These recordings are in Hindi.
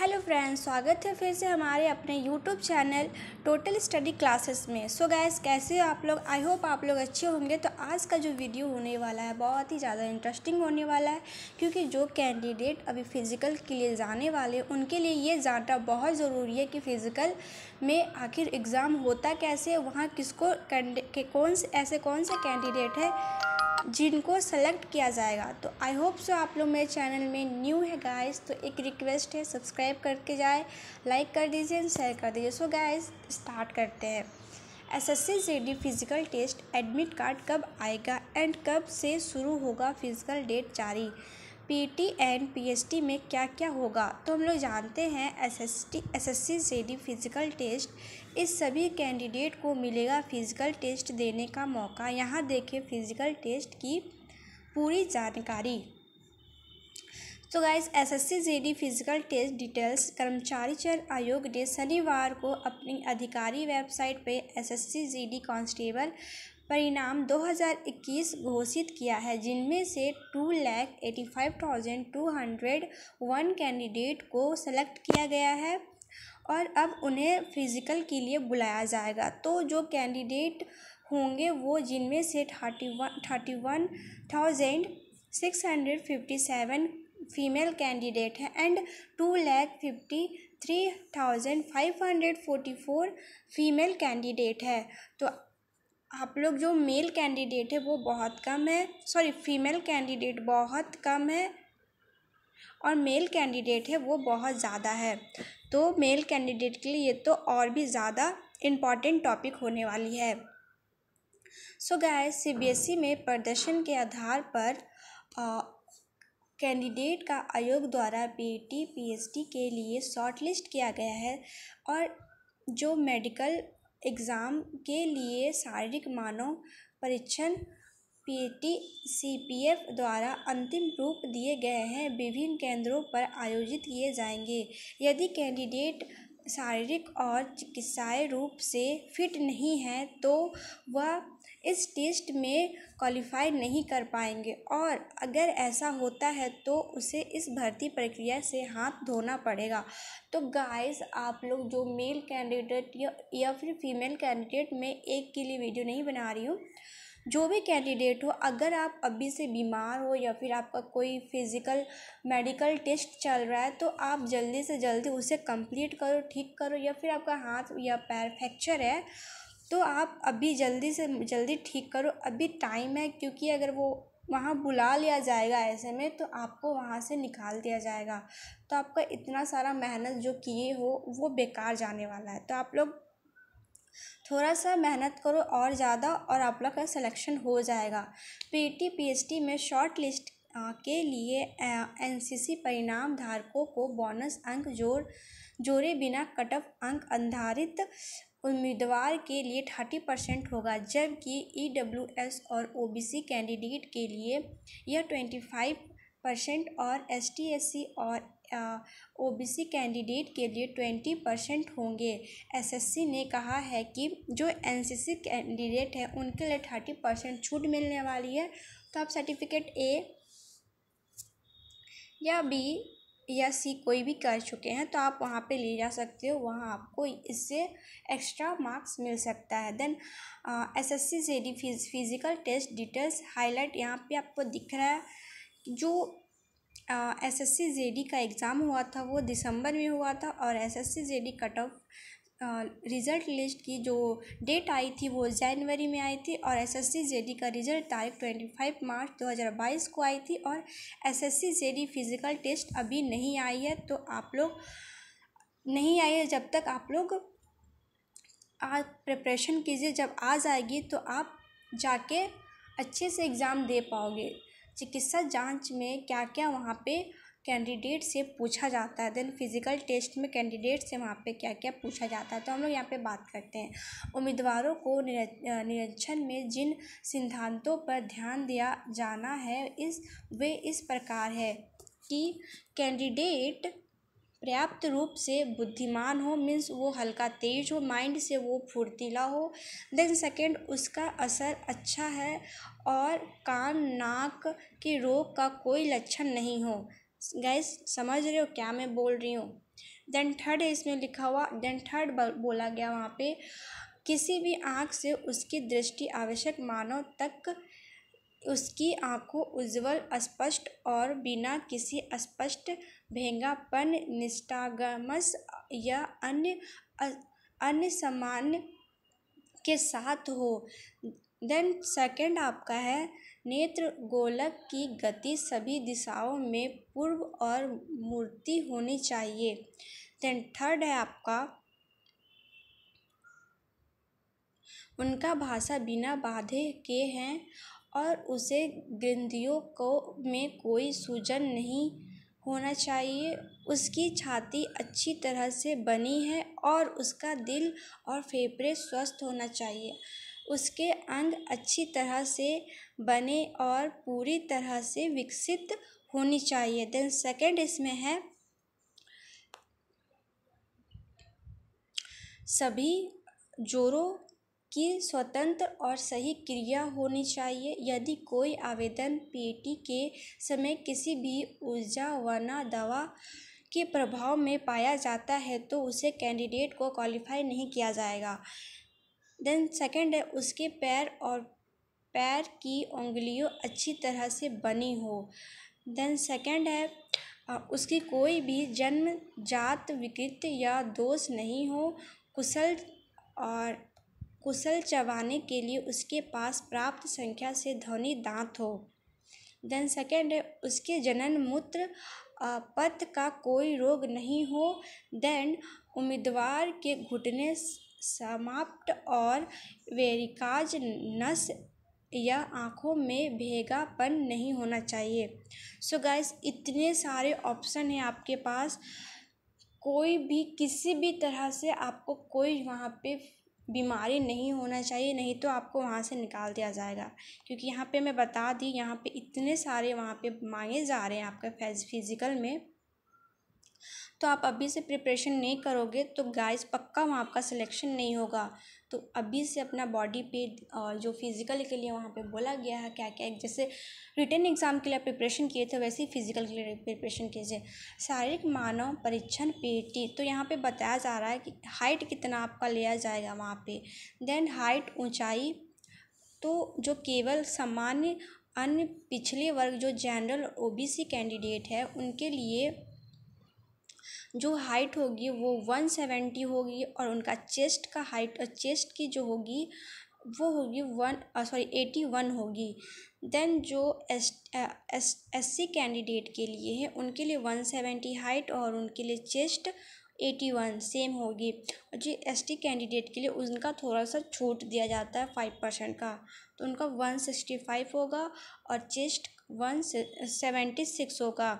हेलो फ्रेंड्स स्वागत है फिर से हमारे अपने YouTube channel total study classes में सो so गैस कैसे आप लोग आई होप आप लोग अच्छे होंगे तो आज का जो वीडियो होने वाला है बहुत ही ज़्यादा इंटरेस्टिंग होने वाला है क्योंकि जो कैंडिडेट अभी फ़िज़िकल के लिए जाने वाले हैं उनके लिए ये जानना बहुत ज़रूरी है कि फ़िज़िकल में आखिर एग्ज़ाम होता कैसे वहाँ किसको के कौन से ऐसे कौन से कैंडिडेट है जिनको सेलेक्ट किया जाएगा तो आई होप सो आप लोग मेरे चैनल में न्यू है गाइस तो एक रिक्वेस्ट है सब्सक्राइब करके जाए लाइक कर दीजिए एंड शेयर कर दीजिए सो गाइस स्टार्ट करते हैं SSC D physical test admit card कब आएगा एंड कब से शुरू होगा फिजिकल डेट जारी P T and P H T में क्या क्या होगा तो हम लोग जानते हैं S S T S S C D physical test इस सभी कैंडिडेट को मिलेगा फिज़िकल टेस्ट देने का मौका यहाँ देखें फिज़िकल टेस्ट की पूरी जानकारी तो guys S S C G D physical test details कर्मचारी चयन आयोग ने शनिवार को अपनी अधिकारी वेबसाइट पर S S C G D constable परिणाम 2021 घोषित किया है जिनमें से two lakh eighty five thousand two hundred one candidate को सेलेक्ट किया गया है और अब उन्हें फिजिकल के लिए बुलाया जाएगा तो जो कैंडिडेट होंगे वो जिनमें से thirty one thirty one thousand six hundred fifty seven female candidate हैं and two lakh fifty three thousand five hundred forty four female candidate है तो आप लोग जो मेल कैंडिडेट है वो बहुत कम है सॉरी फीमेल कैंडिडेट बहुत कम है और मेल कैंडिडेट है वो बहुत ज़्यादा है तो मेल कैंडिडेट के लिए ये तो और भी ज़्यादा इम्पॉर्टेंट टॉपिक होने वाली है so be guys CBSE e में प्रदर्शन के आधार पर कैंडिडेट का आयोग द्वारा एच पीएचडी के लिए शॉर्टलिस्ट किया गया है और जो मेडिकल एग्ज़ाम के लिए शारीरिक मानव परीक्षण P T C P F द्वारा अंतिम रूप दिए गए हैं विभिन्न केंद्रों पर आयोजित किए जाएंगे यदि कैंडिडेट शारीरिक और चिकित्सा रूप से फिट नहीं हैं तो वह इस टेस्ट में क्वालिफाई नहीं कर पाएंगे और अगर ऐसा होता है तो उसे इस भर्ती प्रक्रिया से हाथ धोना पड़ेगा तो गाइस आप लोग जो मेल कैंडिडेट या या फिर फीमेल कैंडिडेट में एक के लिए वीडियो नहीं बना रही हूँ जो भी कैंडिडेट हो अगर आप अभी से बीमार हो या फिर आपका कोई फिज़िकल मेडिकल टेस्ट चल रहा है तो आप जल्दी से जल्दी उसे कंप्लीट करो ठीक करो या फिर आपका हाथ या पैर फ्रैक्चर है तो आप अभी जल्दी से जल्दी ठीक करो अभी टाइम है क्योंकि अगर वो वहाँ बुला लिया जाएगा ऐसे में तो आपको वहाँ से निकाल दिया जाएगा तो आपका इतना सारा मेहनत जो किए हो वो बेकार जाने वाला है तो आप लोग थोड़ा सा मेहनत करो और ज़्यादा और आप लोग का सिलेक्शन हो जाएगा पीटी पीएचडी e में शॉर्ट लिस्ट के लिए एनसीसी परिणाम धारकों को बोनस अंक जोर जोड़े बिना कटअप अंक आधारित उम्मीदवार के लिए थर्टी परसेंट होगा जबकि ई डब्ल्यू एस और ओ बी सी कैंडिडेट के लिए यह ट्वेंटी फाइव परसेंट और एस टी एस सी और ओ बी सी कैंडिडेट के लिए ट्वेंटी परसेंट होंगे एसएससी ने कहा है कि जो एनसीसी कैंडिडेट है उनके लिए थर्टी परसेंट छूट मिलने वाली है तो आप सर्टिफिकेट ए या बी या सी कोई भी कर चुके हैं तो आप वहाँ पे ले जा सकते हो वहाँ आपको इससे एक्स्ट्रा मार्क्स मिल सकता है देन एस एस डी फिज फिज़िकल टेस्ट डिटेल्स हाईलाइट यहाँ पे आपको दिख रहा है जो एस जे डी का एग्ज़ाम हुआ था वो दिसंबर में हुआ था और S J D cut off result list की जो डेट आई थी वो जनवरी में आई थी और एसएससी जेडी का रिज़ल्ट तारीख ट्वेंटी फाइव मार्च दो हज़ार बाईस को आई थी और एसएससी जेडी फिज़िकल टेस्ट अभी नहीं आई है तो आप लोग नहीं आई है जब तक आप लोग आज प्रिपरेशन कीजिए जब आ जाएगी तो आप जाके अच्छे से एग्ज़ाम दे पाओगे चिकित्सा जांच में क्या क्या वहाँ पर कैंडिडेट से पूछा जाता है देन फिज़िकल टेस्ट में कैंडिडेट से वहाँ पे क्या क्या पूछा जाता है तो हम लोग यहाँ पे बात करते हैं उम्मीदवारों को निरीक्षण में जिन सिद्धांतों पर ध्यान दिया जाना है इस वे इस प्रकार है कि कैंडिडेट पर्याप्त रूप से बुद्धिमान हो मीन्स वो हल्का तेज हो माइंड से वो फुर्तीला हो देन सेकेंड उसका असर अच्छा है और कान नाक की रोग का कोई लक्षण नहीं हो गाइस समझ रहे हो क्या मैं बोल रही हूँ देन थर्ड है इसमें लिखा हुआ देन थर्ड बोला गया वहाँ पे किसी भी आँख से उसकी दृष्टि आवश्यक मानव तक उसकी आँखों उज्जवल स्पष्ट और बिना किसी स्पष्ट भेंगापन निष्ठागमस या अन्य अन्य सामान्य के साथ हो देन सेकंड आपका है नेत्र गोलक की गति सभी दिशाओं में पूर्व और मूर्ति होनी चाहिए देन थर्ड है आपका उनका भाषा बिना बाधे के हैं और उसे ग्रंथियों को में कोई सूजन नहीं होना चाहिए उसकी छाती अच्छी तरह से बनी है और उसका दिल और फेफड़े स्वस्थ होना चाहिए उसके अंग अच्छी तरह से बने और पूरी तरह से विकसित होनी चाहिए देन सेकेंड इसमें है सभी जोरों की स्वतंत्र और सही क्रिया होनी चाहिए यदि कोई आवेदन पेटी के समय किसी भी ऊर्जा वना दवा के प्रभाव में पाया जाता है तो उसे कैंडिडेट को क्वालिफाई नहीं किया जाएगा देन सेकंड है उसके पैर और पैर की उंगलियों अच्छी तरह से बनी हो देन सेकंड है उसकी कोई भी जन्म जात विकृत या दोष नहीं हो कुशल और कुशल चबाने के लिए उसके पास प्राप्त संख्या से ध्वनि दांत हो देन सेकेंड है उसके जनन मूत्र पथ का कोई रोग नहीं हो देन उम्मीदवार के घुटने समाप्त और वेरिकाज नस या आँखों में भेगापन नहीं होना चाहिए सो so गाइस इतने सारे ऑप्शन हैं आपके पास कोई भी किसी भी तरह से आपको कोई वहाँ पे बीमारी नहीं होना चाहिए नहीं तो आपको वहाँ से निकाल दिया जाएगा क्योंकि यहाँ पे मैं बता दी यहाँ पे इतने सारे वहाँ पे मांगे जा रहे हैं आपका फिज़िकल में तो आप अभी से प्रिपरेशन नहीं करोगे तो गाइस पक्का वहाँ आपका सिलेक्शन नहीं होगा तो अभी से अपना बॉडी पे और जो फिज़िकल के लिए वहाँ पे बोला गया है क्या क्या जैसे रिटर्न एग्ज़ाम के लिए प्रिपरेशन किए थे वैसे ही फिज़िकल के लिए प्रिपरेशन कीजिए शारीरिक मानव परीक्षण पेटी तो यहाँ पे बताया जा रहा है कि हाइट कितना आपका लिया जाएगा वहाँ पे देन हाइट ऊंचाई तो जो केवल सामान्य अन्य पिछले वर्ग जो जनरल ओ कैंडिडेट है उनके लिए जो हाइट होगी वो वन सेवेंटी होगी और उनका चेस्ट का हाइट चेस्ट की जो होगी वो होगी वन सॉरी एटी वन होगी देन जो एस एस सी कैंडिडेट के लिए है उनके लिए वन सेवेंटी हाइट और उनके लिए चेस्ट एटी वन सेम होगी और जो एस टी कैंडिडेट के लिए उनका थोड़ा सा छूट दिया जाता है फाइव परसेंट का तो उनका वन सिक्सटी फाइव होगा और चेस्ट वन सेवेंटी सिक्स होगा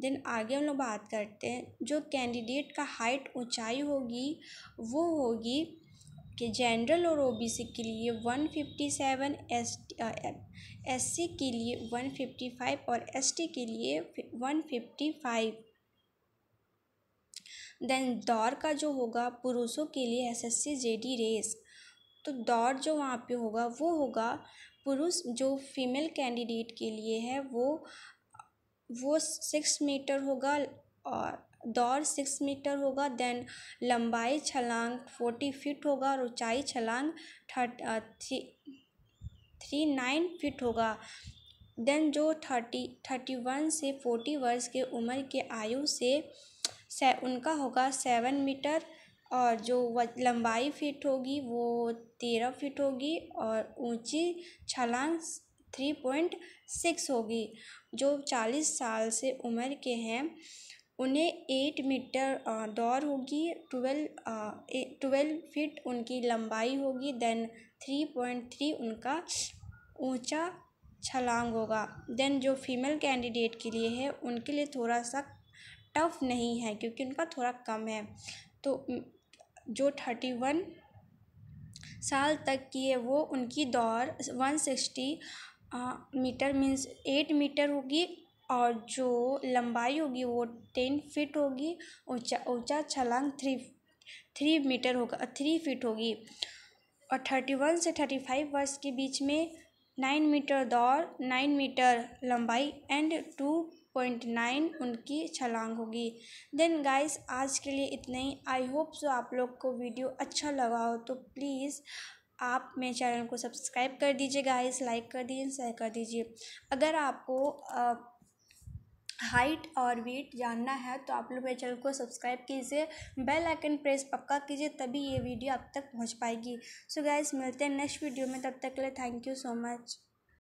देन आगे हम लोग बात करते हैं जो कैंडिडेट का हाइट ऊंचाई होगी वो होगी कि जनरल और ओबीसी के लिए one fifty seven S SC के लिए वन फिफ्टी फाइव और एसटी के लिए वन फिफ्टी फाइव देन दौर का जो होगा पुरुषों के लिए S S C J D race तो दौर जो वहाँ पे होगा वो होगा पुरुष जो फीमेल कैंडिडेट के लिए है वो वो सिक्स मीटर होगा और दौड़ सिक्स मीटर होगा देन लंबाई छलांग फोर्टी फीट होगा और ऊंचाई छलांग थर्ट थ्री थ्री नाइन फिट होगा देन जो थर्टी थर्टी वन से फोर्टी वर्ष के उम्र के आयु से से उनका होगा सेवन मीटर और जो लंबाई फिट होगी वो तेरह फिट होगी और ऊंची छलांग थ्री पॉइंट सिक्स होगी जो चालीस साल से उम्र के हैं उन्हें एट मीटर दौड़ होगी ट्वेल्व ट्वेल्व फीट उनकी लंबाई होगी देन थ्री पॉइंट थ्री उनका ऊंचा छलांग होगा देन जो फीमेल कैंडिडेट के लिए है उनके लिए थोड़ा सा टफ नहीं है क्योंकि उनका थोड़ा कम है तो जो थर्टी वन साल तक की है वो उनकी दौड़ one sixty metre means eight metre होगी और जो लंबाई होगी वो टेन फिट होगी ऊँचा ऊँचा छलांग थ्री थ्री मीटर होगा थ्री फिट होगी और थर्टी वन से थर्टी फाइव वर्ष के बीच में नाइन मीटर दौड़ नाइन मीटर लंबाई एंड टू पॉइंट नाइन उनकी छलांग होगी देन गाइस आज के लिए इतना ही आई होप सो आप लोग को वीडियो अच्छा लगा हो तो प्लीज़ आप मेरे चैनल को सब्सक्राइब कर दीजिए गाइस लाइक कर दीजिए शेयर कर दीजिए अगर आपको हाइट और वेट जानना है तो आप लोग मेरे चैनल को सब्सक्राइब कीजिए बेल आइकन प्रेस पक्का कीजिए तभी ये वीडियो आप तक पहुंच पाएगी सो so गाइस मिलते हैं नेक्स्ट वीडियो में तब तक के लिए थैंक यू सो मच